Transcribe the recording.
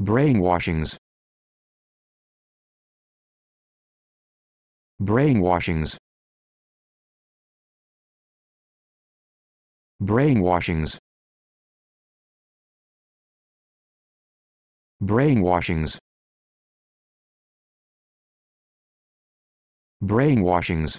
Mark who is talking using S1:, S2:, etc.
S1: Brainwashings Brainwashings Brainwashings Brainwashings Brainwashings